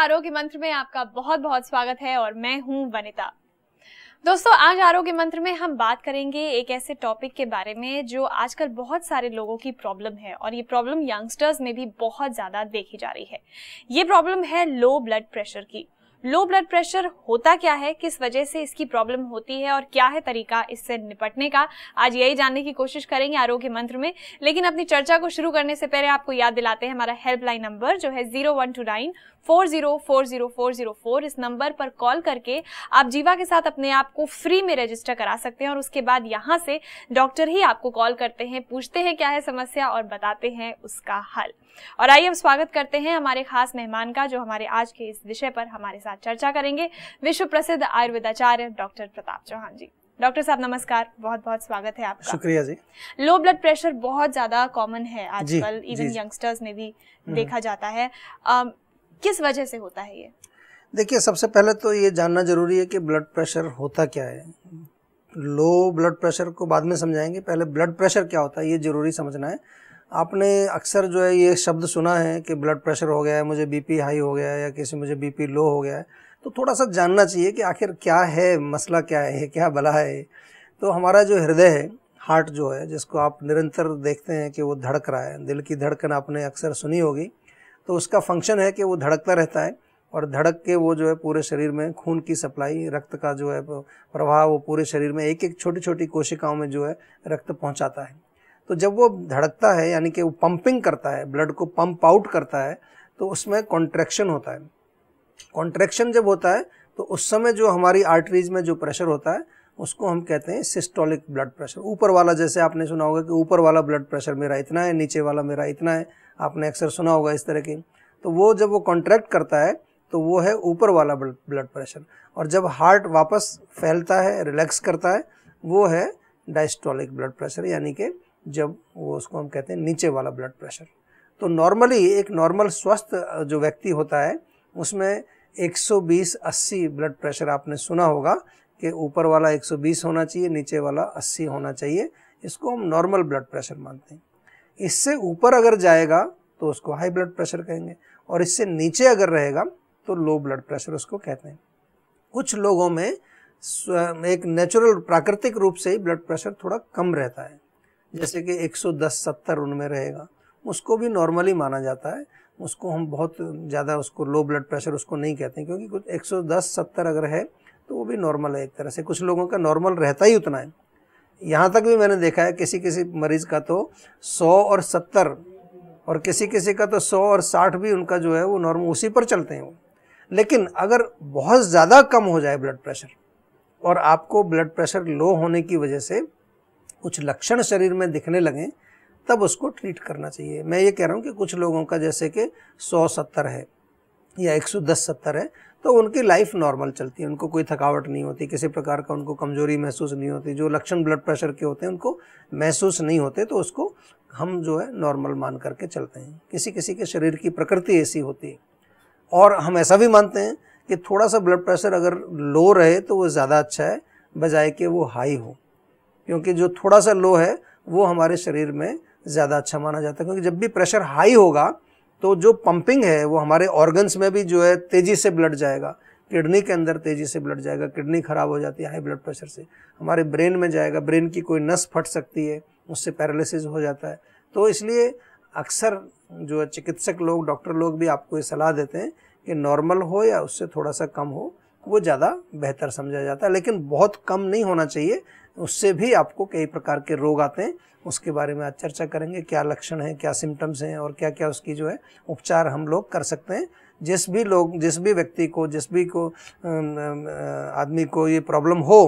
आरोग्य मंत्र में आपका बहुत बहुत स्वागत है और मैं हूं वनिता दोस्तों आज आरोग्य मंत्र में हम बात करेंगे एक ऐसे टॉपिक के बारे में जो आजकल बहुत सारे लोगों की प्रॉब्लम है और ये प्रॉब्लम यंगस्टर्स में भी बहुत ज़्यादा देखी जा रही है ये प्रॉब्लम है लो ब्लड प्रेशर की लो ब्लड प्रेशर होता क्या है किस वजह से इसकी प्रॉब्लम होती है और क्या है तरीका इससे निपटने का आज यही जानने की कोशिश करेंगे आरोग्य मंत्र में लेकिन अपनी चर्चा को शुरू करने से पहले आपको याद दिलाते हैं हमारा हेल्पलाइन नंबर जो है zero one two nine four zero four zero four zero four इस नंबर पर कॉल करके आप जीवा के साथ अपने आप को फ्री में रजिस्टर करा सकते हैं और उसके बाद यहाँ से डॉक्टर ही आपको कॉल करते हैं पूछते हैं क्या है समस्या और बताते हैं उसका हल और आइए हम स्वागत करते हैं हमारे खास मेहमान का जो हमारे आज के इस विषय पर हमारे साथ चर्चा करेंगे विश्व प्रसिद्ध आयुर्वेदाचार्य डॉक्टर प्रताप चौहान जी डॉक्टर साहब नमस्कार बहुत बहुत स्वागत है आपका शुक्रिया जी लो ब्लड प्रेशर बहुत ज्यादा कॉमन है आजकल इवन यंगस्टर्स में भी हम्म। देखा जाता है किस वजह से होता है ये देखिए सबसे पहले तो ये जानना जरूरी है कि ब्लड प्रेशर होता क्या है लो ब्लड प्रेशर को बाद में समझाएंगे पहले ब्लड प्रेशर क्या होता है ये ज़रूरी समझना है आपने अक्सर जो है ये शब्द सुना है कि ब्लड प्रेशर हो गया है मुझे बीपी हाई हो गया है या किसी मुझे बीपी लो हो गया है तो थोड़ा सा जानना चाहिए कि आखिर क्या है मसला क्या है क्या भला है तो हमारा जो हृदय है हार्ट जो है जिसको आप निरंतर देखते हैं कि वो धड़क रहा है दिल की धड़कन आपने अक्सर सुनी होगी तो उसका फंक्शन है कि वो धड़कता रहता है और धड़क के वो जो है पूरे शरीर में खून की सप्लाई रक्त का जो है प्रवाह वो पूरे शरीर में एक एक छोटी छोटी कोशिकाओं में जो है रक्त पहुंचाता है तो जब वो धड़कता है यानी कि वो पंपिंग करता है ब्लड को पंप आउट करता है तो उसमें कॉन्ट्रैक्शन होता है कॉन्ट्रैक्शन जब होता है तो उस समय जो हमारी आर्टरीज में जो प्रेशर होता है उसको हम कहते हैं सिस्टोलिक ब्लड प्रेशर ऊपर वाला जैसे आपने सुना होगा कि ऊपर वाला ब्लड प्रेशर मेरा इतना है नीचे वाला मेरा इतना है आपने अक्सर सुना होगा इस तरह की तो वो जब वो कॉन्ट्रैक्ट करता है तो वो है ऊपर वाला ब्लड प्रेशर और जब हार्ट वापस फैलता है रिलैक्स करता है वो है डायस्टोलिक ब्लड प्रेशर यानी कि जब वो उसको हम कहते हैं नीचे वाला ब्लड प्रेशर तो नॉर्मली एक नॉर्मल स्वस्थ जो व्यक्ति होता है उसमें 120 80 ब्लड प्रेशर आपने सुना होगा कि ऊपर वाला 120 होना चाहिए नीचे वाला 80 होना चाहिए इसको हम नॉर्मल ब्लड प्रेशर मानते हैं इससे ऊपर अगर जाएगा तो उसको हाई ब्लड प्रेशर कहेंगे और इससे नीचे अगर रहेगा तो लो ब्लड प्रेशर उसको कहते हैं कुछ लोगों में एक नेचुरल प्राकृतिक रूप से ही ब्लड प्रेशर थोड़ा कम रहता है जैसे कि 110 70 उनमें रहेगा उसको भी नॉर्मली माना जाता है उसको हम बहुत ज़्यादा उसको लो ब्लड प्रेशर उसको नहीं कहते क्योंकि कुछ 110 70 अगर है तो वो भी नॉर्मल है एक तरह से कुछ लोगों का नॉर्मल रहता ही उतना है यहाँ तक भी मैंने देखा है किसी किसी मरीज़ का तो सौ और सत्तर और किसी किसी का तो सौ और साठ भी उनका जो है वो नॉर्मल उसी पर चलते हैं वो लेकिन अगर बहुत ज़्यादा कम हो जाए ब्लड प्रेशर और आपको ब्लड प्रेशर लो होने की वजह से कुछ लक्षण शरीर में दिखने लगें तब उसको ट्रीट करना चाहिए मैं ये कह रहा हूँ कि कुछ लोगों का जैसे कि सौ सत्तर है या एक सौ दस सत्तर है तो उनकी लाइफ नॉर्मल चलती है उनको कोई थकावट नहीं होती किसी प्रकार का उनको कमज़ोरी महसूस नहीं होती जो लक्षण ब्लड प्रेशर के होते हैं उनको महसूस नहीं होते तो उसको हम जो है नॉर्मल मान करके चलते हैं किसी किसी के शरीर की प्रकृति ऐसी होती है और हम ऐसा भी मानते हैं कि थोड़ा सा ब्लड प्रेशर अगर लो रहे तो वो ज़्यादा अच्छा है बजाय कि वो हाई हो क्योंकि जो थोड़ा सा लो है वो हमारे शरीर में ज़्यादा अच्छा माना जाता है क्योंकि जब भी प्रेशर हाई होगा तो जो पंपिंग है वो हमारे ऑर्गन्स में भी जो है तेज़ी से ब्लड जाएगा किडनी के अंदर तेज़ी से ब्लड जाएगा किडनी ख़राब हो जाती है हाई ब्लड प्रेशर से हमारे ब्रेन में जाएगा ब्रेन की कोई नस फट सकती है उससे पैरालिसिस हो जाता है तो इसलिए अक्सर जो है चिकित्सक लोग डॉक्टर लोग भी आपको ये सलाह देते हैं कि नॉर्मल हो या उससे थोड़ा सा कम हो वो ज़्यादा बेहतर समझा जाता है लेकिन बहुत कम नहीं होना चाहिए उससे भी आपको कई प्रकार के रोग आते हैं उसके बारे में आज चर्चा करेंगे क्या लक्षण हैं क्या सिम्टम्स हैं और क्या क्या उसकी जो है उपचार हम लोग कर सकते हैं जिस भी लोग जिस भी व्यक्ति को जिस भी को आदमी को ये प्रॉब्लम हो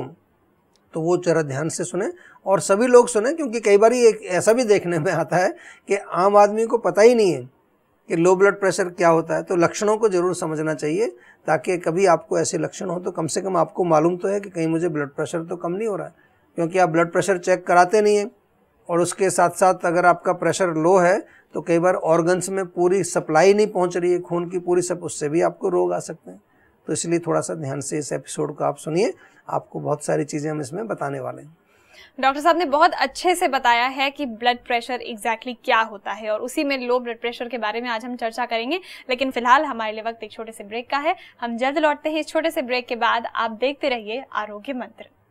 तो वो जरा ध्यान से सुने और सभी लोग सुने क्योंकि कई बार एक ऐसा भी देखने में आता है कि आम आदमी को पता ही नहीं है कि लो ब्लड प्रेशर क्या होता है तो लक्षणों को ज़रूर समझना चाहिए ताकि कभी आपको ऐसे लक्षण हो तो कम से कम आपको मालूम तो है कि कहीं मुझे ब्लड प्रेशर तो कम नहीं हो रहा है क्योंकि आप ब्लड प्रेशर चेक कराते नहीं हैं और उसके साथ साथ अगर आपका प्रेशर लो है तो कई बार ऑर्गन्स में पूरी सप्लाई नहीं पहुंच रही है खून की पूरी सब उससे भी आपको रोग आ सकते हैं तो इसलिए थोड़ा सा ध्यान से इस एपिसोड को आप सुनिए आपको बहुत सारी चीज़ें हम इसमें बताने वाले हैं डॉक्टर साहब ने बहुत अच्छे से बताया है कि ब्लड प्रेशर एग्जैक्टली क्या होता है और उसी में लो ब्लड प्रेशर के बारे में आज हम चर्चा करेंगे लेकिन फिलहाल हमारे लिए वक्त एक छोटे से ब्रेक का है हम जल्द लौटते हैं इस छोटे से ब्रेक के बाद आप देखते रहिए आरोग्य मंत्र